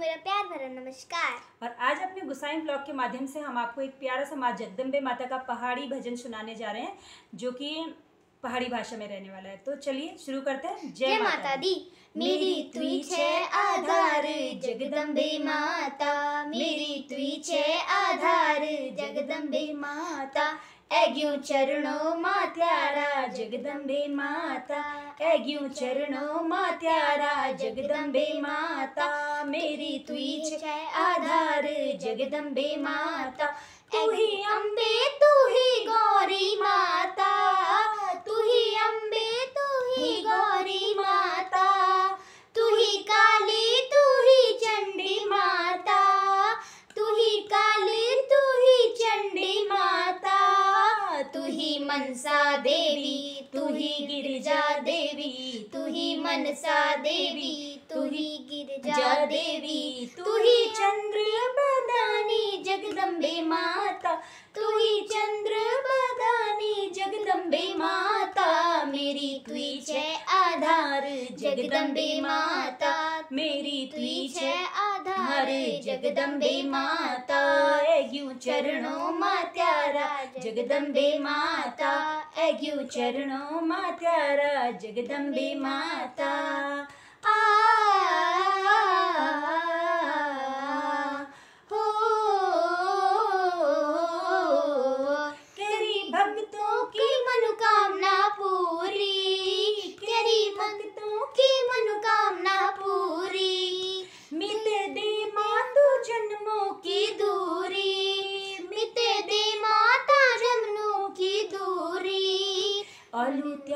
मेरा प्यार भरा नमस्कार और आज अपने गुसाई ब्लॉग के माध्यम से हम आपको एक प्यारा समाज जगदम्बे माता का पहाड़ी भजन सुनाने जा रहे हैं जो कि पहाड़ी भाषा में रहने वाला है तो चलिए शुरू करते हैं जय माता, माता दी मेरी त्वीच है आधार जगदम्बे माता मेरी त्वीच है आधार जगदम्बे माता ऐग्यू चरणों माथ्या जगदम्बे माता ऐग्यूं चरणों मा त्यारा जगदम्बे माता मेरी तुई है आधार जगदम्बे माता तू ही अम्बे तू ही गौरी माता ही मनसा देवी तू ही गिरजा देवी तू ही मनसा देवी तू ही गिरजा देवी तू ही चंद्र बदानी जगदम्बे माता तू ही चंद्र बदानी जगदम्बे माता मेरी त्वीच है आधार जगदम्बे माता मेरी त्वीच है हमारे जगदम्बे माता एग्यू चरणों मा त्यारा जगदम्बे माता एग्यू चरणों मा त्यारा जगदम्बे माता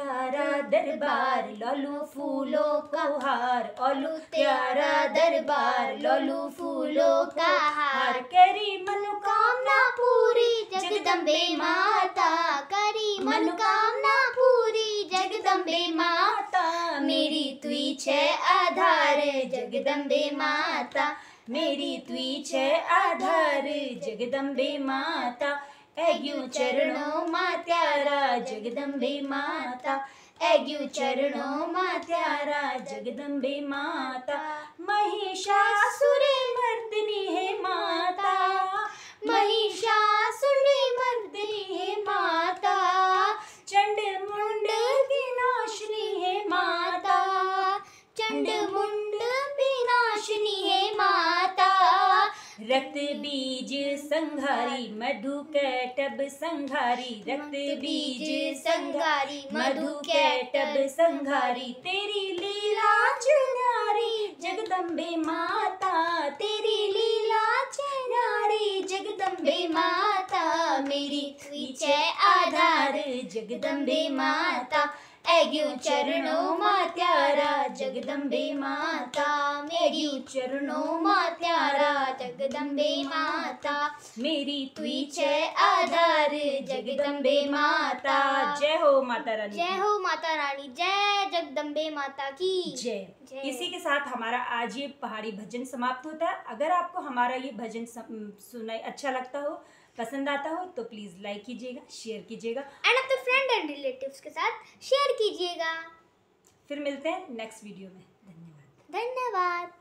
प्यारा दरबार लोलू फूलों का हार ओलू प्यारा दरबार लोलू फूलों का हार करी मनोकामना पूरी जगदम्बे माता करी मनोकामना पूरी जगदम्बे माता मेरी तुई छे आधार जगदम्बे माता मेरी तुई छे आधार जगदम्बे माता एग्यू चरणों माँ त्यारा जगदम्बे माता ऐग्यू चरणों माँ त्यारा जगदम्बे माता महिषासुरे मर्दनी है माँ रक्त बीज संघारी मधु कैटब संघारी रक्त बीज संघारी मधु कैटब संघारी तेरी लीला चुनारी जगदम्बे माता तेरी लीला चुनारी जगदम्बे माता मेरी विचय आधार जगदम्बे माता एग्यू चरणों मा त्यारा जगदम्बे माता मेरी चरणों मा त्यारा जगदम्बे माता मेरी तुई है आधार जगदम्बे माता जय हो माता रानी जय हो माता रानी जय जगदम्बे माता की जय इसी के साथ हमारा आज ये पहाड़ी भजन समाप्त होता है अगर आपको हमारा ये भजन सुना अच्छा लगता हो पसंद आता हो तो प्लीज़ लाइक कीजिएगा शेयर कीजिएगा एंड अपने फ्रेंड एंड रिलेटिव्स के साथ शेयर कीजिएगा फिर मिलते हैं नेक्स्ट वीडियो में धन्यवाद धन्यवाद